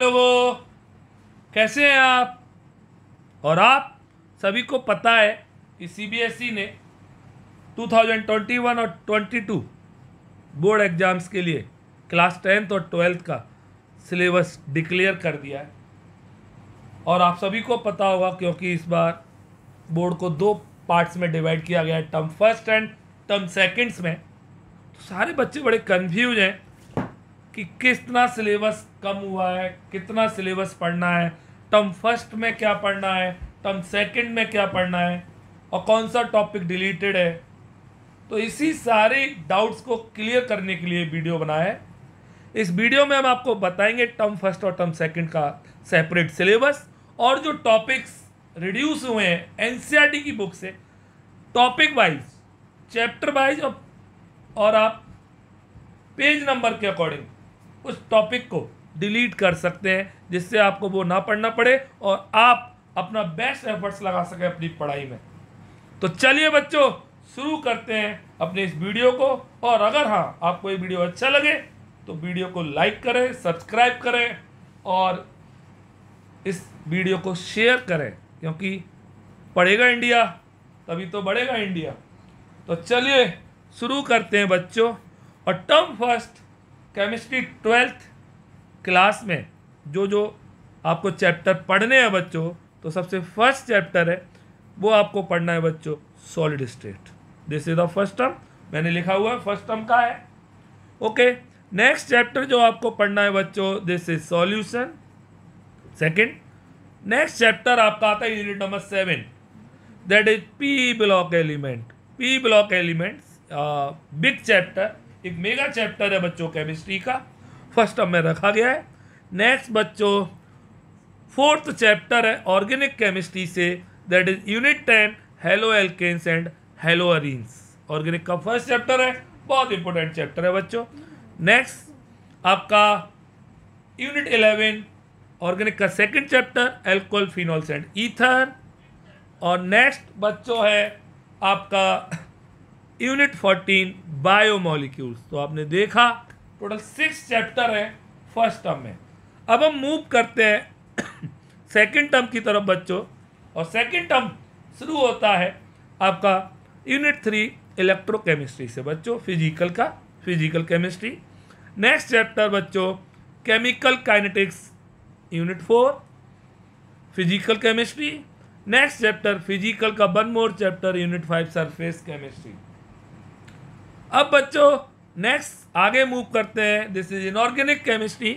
तो वो कैसे हैं आप और आप सभी को पता है कि सीबीएसई e ने 2021 और 22 बोर्ड एग्ज़ाम्स के लिए क्लास टेंथ और ट्वेल्थ का सिलेबस डिक्लेयर कर दिया है और आप सभी को पता होगा क्योंकि इस बार बोर्ड को दो पार्ट्स में डिवाइड किया गया है term first and term seconds में तो सारे बच्चे बड़े कन्फ्यूज हैं कि कितना सिलेबस कम हुआ है कितना सिलेबस पढ़ना है टर्म फर्स्ट में क्या पढ़ना है टर्म सेकंड में क्या पढ़ना है और कौन सा टॉपिक डिलीटेड है तो इसी सारे डाउट्स को क्लियर करने के लिए वीडियो बनाया है इस वीडियो में हम आपको बताएंगे टर्म फर्स्ट और टर्म सेकंड का सेपरेट सिलेबस और जो टॉपिक्स रिड्यूस हुए हैं एनसीईआरटी की बुक से टॉपिक वाइज चैप्टर वाइज और आप पेज नंबर के अकॉर्डिंग उस टॉपिक को डिलीट कर सकते हैं जिससे आपको वो ना पढ़ना पड़े और आप अपना बेस्ट एफर्ट्स लगा सकें अपनी पढ़ाई में तो चलिए बच्चों शुरू करते हैं अपने इस वीडियो को और अगर हाँ आपको ये वीडियो अच्छा लगे तो वीडियो को लाइक करें सब्सक्राइब करें और इस वीडियो को शेयर करें क्योंकि पढ़ेगा इंडिया तभी तो बढ़ेगा इंडिया तो चलिए शुरू करते हैं बच्चों और term first chemistry twelfth class में जो जो आपको चैप्टर पढ़ने हैं बच्चों तो सबसे फर्स्ट चैप्टर है वो आपको पढ़ना है बच्चों solid state this is the first term मैंने लिखा हुआ है फर्स्ट टर्म का है ओके नेक्स्ट चैप्टर जो आपको पढ़ना है बच्चों this is solution second next chapter आपका आता है unit number seven that is P block element P block elements big chapter एक मेगा चैप्टर है बच्चों केमिस्ट्री का फर्स्ट अब में रखा गया है नेक्स्ट बच्चों फोर्थ चैप्टर है ऑर्गेनिक केमिस्ट्री से that is unit ten haloalkanes and haloarenes organic का फर्स्ट चैप्टर है बहुत इंपॉर्टेंट चैप्टर है बच्चों नेक्स्ट आपका यूनिट इलेवन ऑर्गेनिक का second chapter alcohol phenols and ether और नेक्स्ट बच्चों है आपका यूनिट फोर्टीन बायोमोलिक्यूल्स तो आपने देखा टोटल सिक्स चैप्टर है फर्स्ट टर्म में अब हम मूव करते हैं सेकंड टर्म की तरफ बच्चों और सेकंड टर्म शुरू होता है आपका यूनिट थ्री इलेक्ट्रोकेमिस्ट्री से बच्चों फिजिकल का फिजिकल केमिस्ट्री नेक्स्ट चैप्टर बच्चों chemical kinetics unit four physical chemistry next chapter physical का one more chapter unit five surface chemistry अब बच्चों नेक्स्ट आगे मूव करते हैं this is inorganic chemistry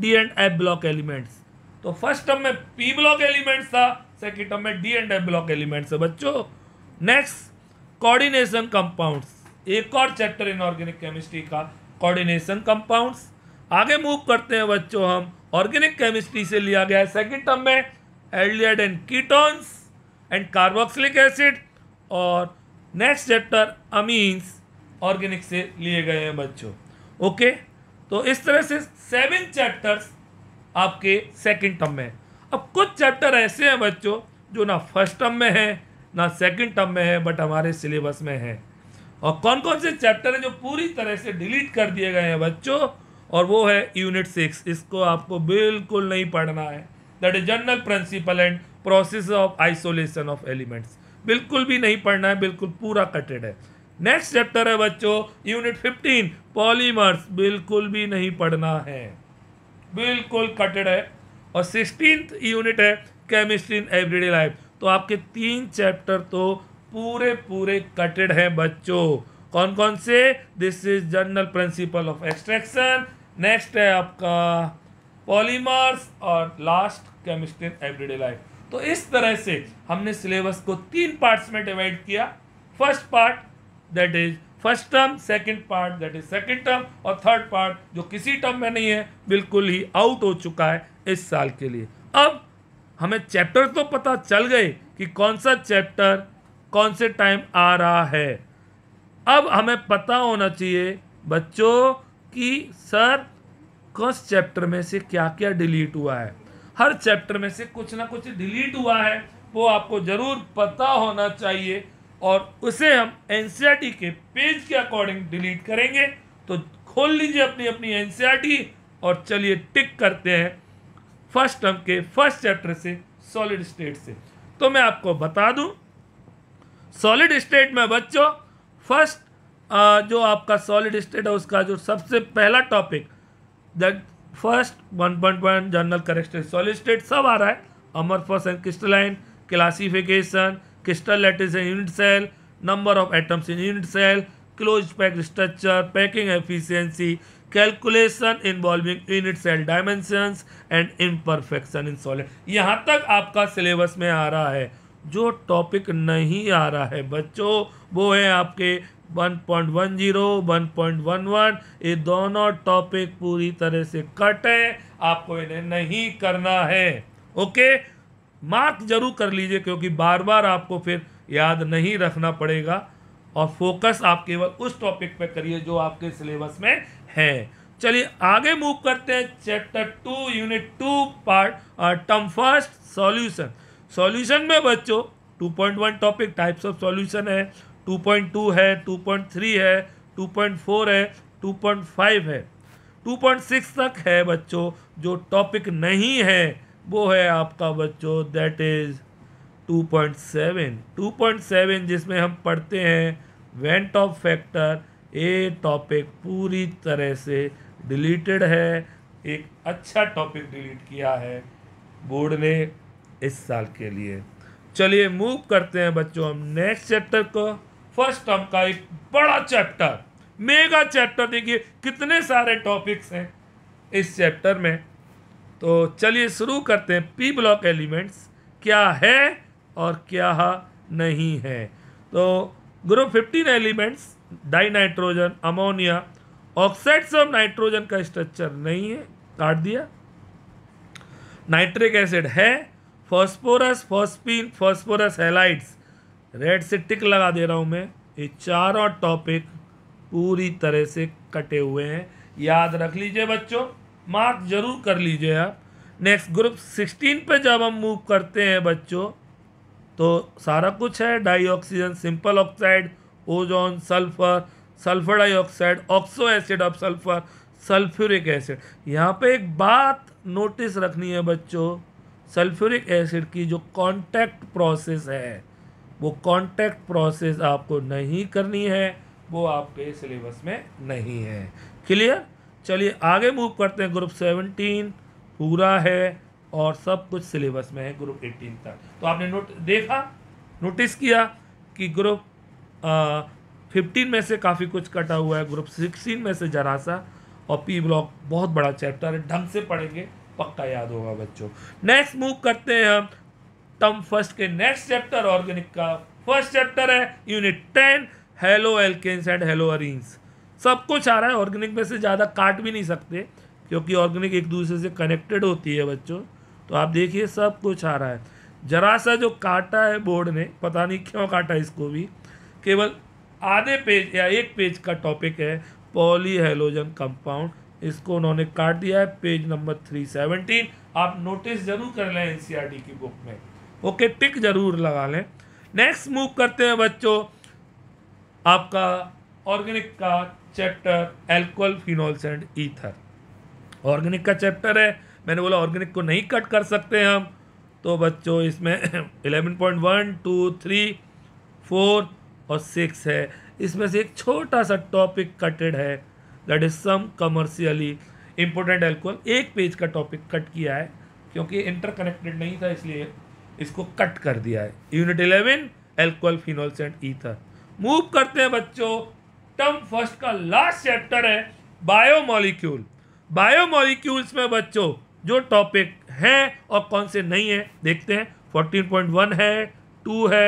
D and F block elements तो first term में P block elements था second term में D and F block elements है बच्चों नेक्स्ट कोऑर्डिनेशन कंपाउंड्स एक और चैप्टर इनऑर्गेनिक केमिस्ट्री का कोऑर्डिनेशन कंपाउंड्स आगे मूव करते हैं बच्चों हम ऑर्गेनिक केमिस्ट्री से लिया गया है सेकेंड टर्म में aldehyde and ketones and carboxylic acid और नेक्स्ट चैप्टर अमीन्स ऑर्गेनिक से लिए गए हैं बच्चों ओके तो इस तरह से सेवन चैप्टर्स आपके सेकंड टर्म में अब कुछ चैप्टर ऐसे हैं बच्चों जो ना फर्स्ट टर्म में है ना सेकंड टर्म में है बट हमारे सिलेबस में है और कौन कौन से चैप्टर हैं जो पूरी तरह से डिलीट कर दिए गए हैं बच्चों और वो है यूनिट सिक्स इसको आपको बिल्कुल नहीं पढ़ना है that is general principle and process of isolation of elements बिल्कुल भी नहीं पढ़ना है बिल्कुल पूरा कटेड है नेक्स्ट चैप्टर है बच्चों यूनिट फिफ्टीन पॉलीमर्स बिल्कुल भी नहीं पढ़ना है बिल्कुल कटेड है और सिक्सटीन यूनिट है केमिस्ट्री इन एवरीडे लाइफ तो आपके तीन चैप्टर तो पूरे पूरे कटेड हैं बच्चों कौन कौन से this is general principle of extraction next है आपका पॉलीमर्स और last chemistry in everyday life तो इस तरह से हमने सिलेबस को तीन पार्ट्स में डिवाइड किया first part that is first term second part that is second term और थर्ड पार्ट जो किसी टर्म में नहीं है बिल्कुल ही आउट हो चुका है इस साल के लिए अब हमें चैप्टर तो पता चल गए कि कौन सा चैप्टर कौन से टाइम आ रहा है अब हमें पता होना चाहिए बच्चों कि सर कौन चैप्टर में से क्या क्या डिलीट हुआ है हर चैप्टर में से कुछ ना कुछ डिलीट हुआ है वो आपको ज़रूर पता होना चाहिए और उसे हम एन e के पेज के अकॉर्डिंग डिलीट करेंगे तो खोल लीजिए अपनी अपनी एन e और चलिए टिक करते हैं फर्स्ट टर्म के फर्स्ट चैप्टर से सॉलिड स्टेट से तो मैं आपको बता दूं सॉलिड स्टेट में बच्चों फर्स्ट जो आपका सॉलिड स्टेट है उसका जो सबसे पहला topic that first one point one general character solid state सब आ रहा है amorphous and crystalline classification crystal lattice in unit cell number of atoms in unit cell close pack structure packing efficiency calculation involving unit cell dimensions and imperfection in solid यहाँ तक आपका syllabus में आ रहा है जो टॉपिक नहीं आ रहा है बच्चों वो है आपके 1.10, 1.11 ये दोनों टॉपिक पूरी तरह से कट है आपको इन्हें नहीं करना है ओके okay? मार्क जरूर कर लीजिए क्योंकि बार बार आपको फिर याद नहीं रखना पड़ेगा और फोकस आप केवल उस टॉपिक पर करिए जो आपके सिलेबस में है चलिए आगे मूव करते हैं chapter two unit two part term first solution solution में बच्चों 2.1 टॉपिक टाइप्स ऑफ सॉल्यूशन है 2.2 है 2.3 है 2.4 है 2.5 है 2.6 तक है बच्चों जो टॉपिक नहीं है वो है आपका बच्चों दैट इज़ 2.7 2.7 जिसमें हम पढ़ते हैं वेंट ऑफ फैक्टर ये टॉपिक पूरी तरह से डिलीटेड है एक अच्छा टॉपिक डिलीट किया है बोर्ड ने इस साल के लिए चलिए मूव करते हैं बच्चों हम नेक्स्ट चैप्टर को फर्स्ट टर्म का एक बड़ा चैप्टर मेगा चैप्टर देखिए कितने सारे टॉपिक्स हैं इस चैप्टर में तो चलिए शुरू करते हैं पी ब्लॉक एलिमेंट्स क्या है और क्या नहीं है तो group fifteen elements dinitrogen ammonia oxides of nitrogen का स्ट्रक्चर नहीं है काट दिया नाइट्रिक एसिड है phosphorus phosphine phosphorus halides red से टिक लगा दे रहा हूँ मैं ये चारों टॉपिक पूरी तरह से कटे हुए हैं याद रख लीजिए बच्चों मार्क ज़रूर कर लीजिए आप नेक्स्ट ग्रुप सिक्सटीन पे जब हम मूव करते हैं बच्चों तो सारा कुछ है dioxygen simple oxide ozone sulphur sulphur dioxide oxo acid of sulphur sulphuric acid यहाँ पे एक बात नोटिस रखनी है बच्चों सल्फ्यूरिक एसिड की जो कांटेक्ट प्रोसेस है वो कांटेक्ट प्रोसेस आपको नहीं करनी है वो आपके सिलेबस में नहीं है क्लियर चलिए आगे मूव करते हैं ग्रुप सेवनटीन पूरा है और सब कुछ सिलेबस में है ग्रुप एटीन तक तो आपने नोट देखा नोटिस किया कि ग्रुप फिफ्टीन में से काफ़ी कुछ कटा हुआ है ग्रुप सिक्सटीन में से जरा सा और पी ब्लॉक बहुत बड़ा चैप्टर है ढंग से पढ़ेंगे पक्का याद होगा बच्चों नेक्स्ट मूव करते हैं हम टम फर्स्ट के नेक्स्ट चैप्टर ऑर्गेनिक का फर्स्ट चैप्टर है unit ten haloalkanes and haloarenes सब कुछ आ रहा है ऑर्गेनिक में से ज़्यादा काट भी नहीं सकते क्योंकि ऑर्गेनिक एक दूसरे से कनेक्टेड होती है बच्चों तो आप देखिए सब कुछ आ रहा है जरा सा जो काटा है बोर्ड ने पता नहीं क्यों काटा इसको भी केवल आधे पेज या एक पेज का टॉपिक है पॉलीहेलोजन कंपाउंड इसको उन्होंने काट दिया है पेज नंबर थ्री सेवनटीन आप नोटिस जरूर कर लें एन e की बुक में ओके टिक जरूर लगा लें नेक्स्ट मूव करते हैं बच्चों आपका ऑर्गेनिक का chapter alcohol phenols and ether organic का चैप्टर है मैंने बोला ऑर्गेनिक को नहीं कट कर सकते हम तो बच्चों इसमें eleven point one two three four और सिक्स है इसमें से एक छोटा सा टॉपिक कटेड है that is some commercially important alcohol एक पेज का टॉपिक कट किया है क्योंकि इंटरकनेक्टेड नहीं था इसलिए इसको कट कर दिया है unit eleven alcohol phenols and ether move करते हैं बच्चों टर्म फर्स्ट का लास्ट चैप्टर है बायोमोलिक्यूल बायोमोलिक्यूल्स में बच्चों जो टॉपिक है और कौन से नहीं है देखते हैं फोर्टीन पॉइंट वन है टू है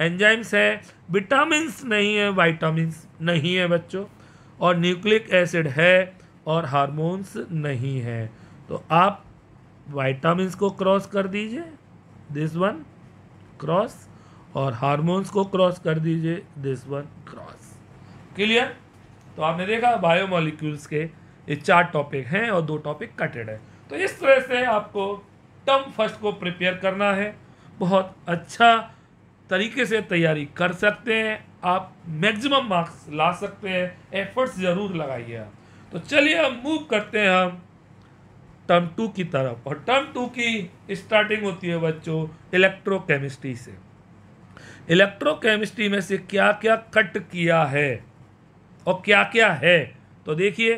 एंजाइम्स है विटामिन नहीं है वाइटामिन नहीं है बच्चों और न्यूक्लिक एसिड है और हारमोन्स नहीं है तो आप वाइटामिन को क्रॉस कर दीजिए दिस वन क्रॉस और हारमोन्स को क्रॉस कर दीजिए दिस वन क्रॉस क्लियर तो आपने देखा बायोमोलिक्यूल्स के ये चार टॉपिक हैं और दो टॉपिक कटेड है तो इस तरह से आपको टर्म फर्स्ट को प्रिपेयर करना है बहुत अच्छा तरीके से तैयारी कर सकते हैं आप मैक्सिमम मार्क्स ला सकते हैं एफर्ट्स ज़रूर लगाइए आप तो चलिए हम मूव करते हैं हम टर्म टू की तरफ और टर्म टू की स्टार्टिंग होती है बच्चों इलेक्ट्रोकेमिस्ट्री से इलेक्ट्रोकेमिस्ट्री में से क्या क्या कट किया है और क्या क्या है तो देखिए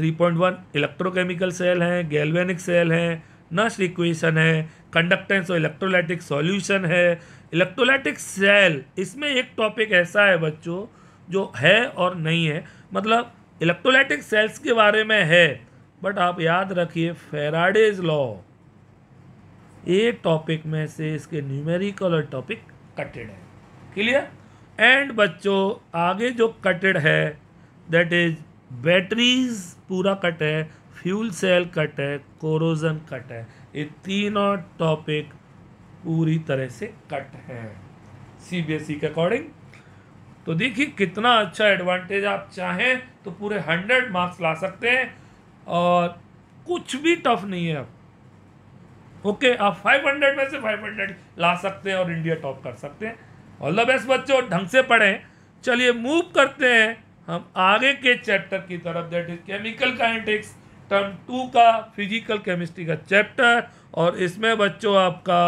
3.1 इलेक्ट्रोकेमिकल सेल हैं गैल्वेनिक सेल हैं नश इक्वेशन है कंडक्टेंस और इलेक्ट्रोलाइटिक सॉल्यूशन है इलेक्ट्रोलाइटिक सेल इसमें एक टॉपिक ऐसा है बच्चों जो है और नहीं है मतलब इलेक्ट्रोलाइटिक सेल्स के बारे में है बट आप याद रखिए फेराडेज लॉ एक टॉपिक में से इसके न्यूमेरिकल और टॉपिक कटेड है क्लियर एंड बच्चों आगे जो कटेड है दैट इज बैटरीज पूरा कट है फ्यूल सेल कट है कोरोजन कट है ये तीनों टॉपिक पूरी तरह से कट है सी बी एस ई के अकॉर्डिंग तो देखिए कितना अच्छा एडवांटेज आप चाहें तो पूरे हंड्रेड मार्क्स ला सकते हैं और कुछ भी टफ नहीं है ओके आप फाइव हंड्रेड में से फाइव हंड्रेड ला सकते हैं और इंडिया टॉप कर सकते हैं ऑल द बेस्ट बच्चों ढंग से पढ़ें चलिए मूव करते हैं हम आगे के चैप्टर की तरफ that is chemical kinetics term two का फिजिकल केमिस्ट्री का चैप्टर और इसमें बच्चों आपका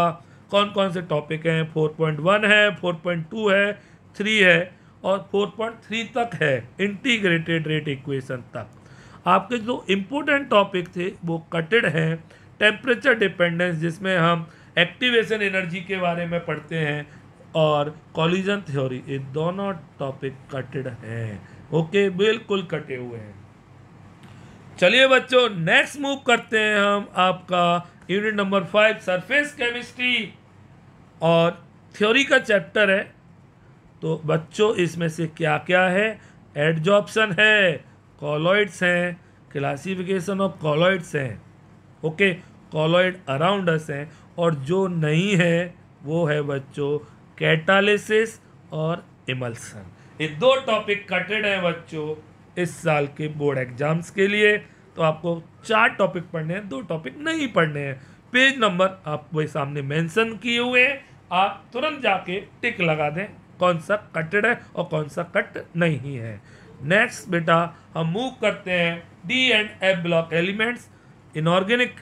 कौन कौन से टॉपिक हैं फोर पॉइंट वन है फोर पॉइंट टू है थ्री है और फोर पॉइंट थ्री तक है इंटीग्रेटेड रेट इक्वेशन तक आपके जो इम्पोर्टेंट टॉपिक थे वो कटेड हैं टेम्परेचर डिपेंडेंस जिसमें हम एक्टिवेशन एनर्जी के बारे में पढ़ते हैं और कॉलिजन थ्योरी ये दोनों टॉपिक कटेड हैं ओके बिल्कुल कटे हुए हैं चलिए बच्चों नेक्स्ट मूव करते हैं हम आपका unit number five surface chemistry और थ्योरी का चैप्टर है तो बच्चों इसमें से क्या क्या है एडजॉप्शन है कॉलॉइड्स हैं क्लासिफिकेशन ऑफ कॉलॉइड्स हैं ओके कॉलॉइड अराउंड अस हैं और जो नहीं है वो है बच्चों कैटालिसिस और इमल्सन ये दो टॉपिक कटेड हैं बच्चों इस साल के बोर्ड एग्जाम्स के लिए तो आपको चार टॉपिक पढ़ने हैं दो टॉपिक नहीं पढ़ने हैं पेज नंबर आपको सामने मेंशन किए हुए हैं आप तुरंत जाके टिक लगा दें कौन सा कटेड है और कौन सा कट नहीं है नेक्स्ट बेटा हम मूव करते हैं d and F block elements inorganic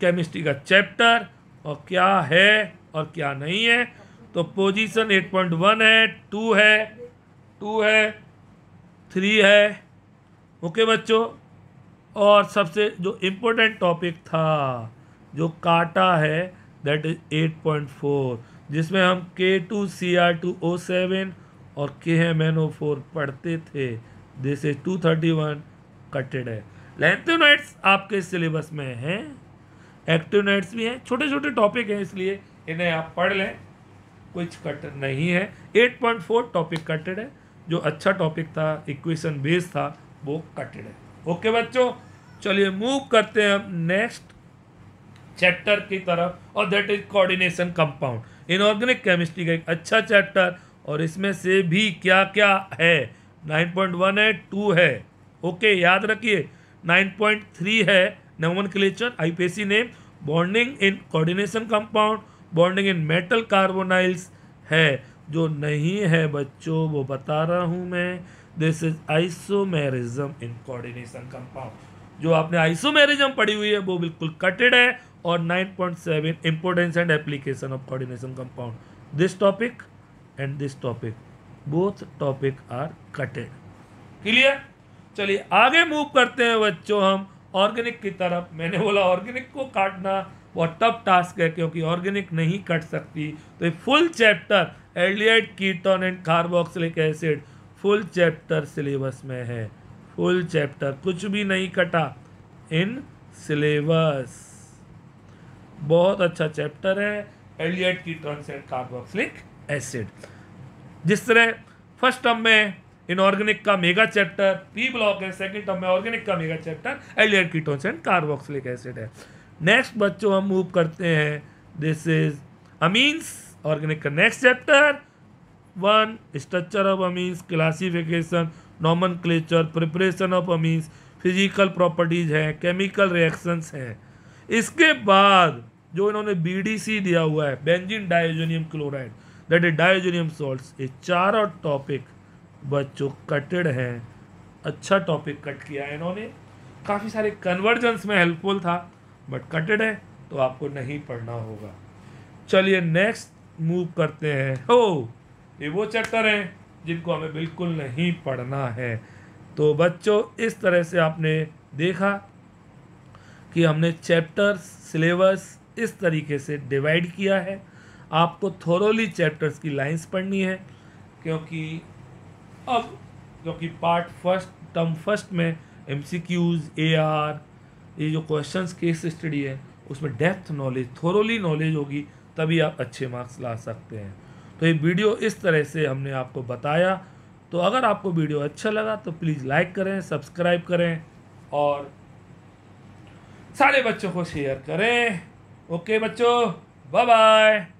chemistry का चैप्टर और क्या है और क्या नहीं है तो पोजीशन 8.1 है टू है टू है थ्री है ओके बच्चों और सबसे जो इम्पोर्टेंट टॉपिक था जो काटा है दैट इज 8.4 जिसमें हम K two C R two O seven और K M N O four पढ़ते थे this is two thirty one cutted है नाइट्स आपके सिलेबस में हैं एक्टिव नाइट्स भी हैं छोटे छोटे टॉपिक हैं इसलिए इन्हें आप पढ़ लें कुछ कट नहीं है 8.4 टॉपिक कटेड है जो अच्छा टॉपिक था इक्वेशन बेस था वो कटेड है ओके बच्चों चलिए मूव करते हैं हम नेक्स्ट चैप्टर की तरफ और that is coordination compound inorganic chemistry का एक अच्छा चैप्टर और इसमें से भी क्या क्या है 9.1 है 2 है ओके याद रखिए 9.3 है nomenclature IUPAC name bonding in coordination compound bonding in metal carbonyls है जो नहीं है बच्चों वो बता रहा हूँ मैं this is isomerism in coordination compound जो आपने आइसोमेरिज्म पढ़ी हुई है वो बिल्कुल कटेड है और 9.7 point seven importance and application of coordination compound this topic and this topic both topic are cutted clear चलिए आगे मूव करते हैं बच्चों हम ऑर्गेनिक की तरफ मैंने बोला ऑर्गेनिक को काटना वो टफ टास्क है क्योंकि ऑर्गेनिक नहीं कट सकती तो ये full chapter aldehyde ketone and carboxylic acid full chapter syllabus में है फुल चैप्टर कुछ भी नहीं कटा इन सिलेबस बहुत अच्छा चैप्टर है aldehyde ketone and carboxylic acid जिस तरह फर्स्ट टर्म में इनऑर्गेनिक का मेगा चैप्टर पी ब्लॉक है सेकंड टर्म में ऑर्गेनिक का mega chapter aldehyde ketone and carboxylic acid है नेक्स्ट बच्चों हम मूव करते हैं दिस इज अमीन्स ऑर्गेनिक का next chapter one structure of amines classification nomenclature preparation of amines physical properties हैं केमिकल रिएक्शंस हैं इसके बाद जो इन्होंने बीडीसी दिया हुआ है benzene diazonium chloride that is diazonium salts ये और टॉपिक बच्चों कटेड हैं अच्छा टॉपिक कट किया है इन्होंने काफ़ी सारे कन्वर्जेंस में हेल्पफुल था बट कटेड है तो आपको नहीं पढ़ना होगा चलिए नेक्स्ट मूव करते हैं हो ये वो चैप्टर हैं जिनको हमें बिल्कुल नहीं पढ़ना है तो बच्चों इस तरह से आपने देखा कि हमने चैप्टर सिलेबस इस तरीके से डिवाइड किया है आपको थोरोली चैप्टर्स की लाइंस पढ़नी है क्योंकि अब क्योंकि पार्ट फर्स्ट टर्म फर्स्ट में एम सी क्यूज़ ए आर ये जो क्वेश्चंस केस स्टडी है उसमें डेप्थ नॉलेज थोरोली नॉलेज होगी तभी आप अच्छे मार्क्स ला सकते हैं तो ये वीडियो इस तरह से हमने आपको बताया तो अगर आपको वीडियो अच्छा लगा तो प्लीज़ लाइक करें सब्सक्राइब करें और सारे बच्चों को शेयर करें ओके बच्चों बाय बाय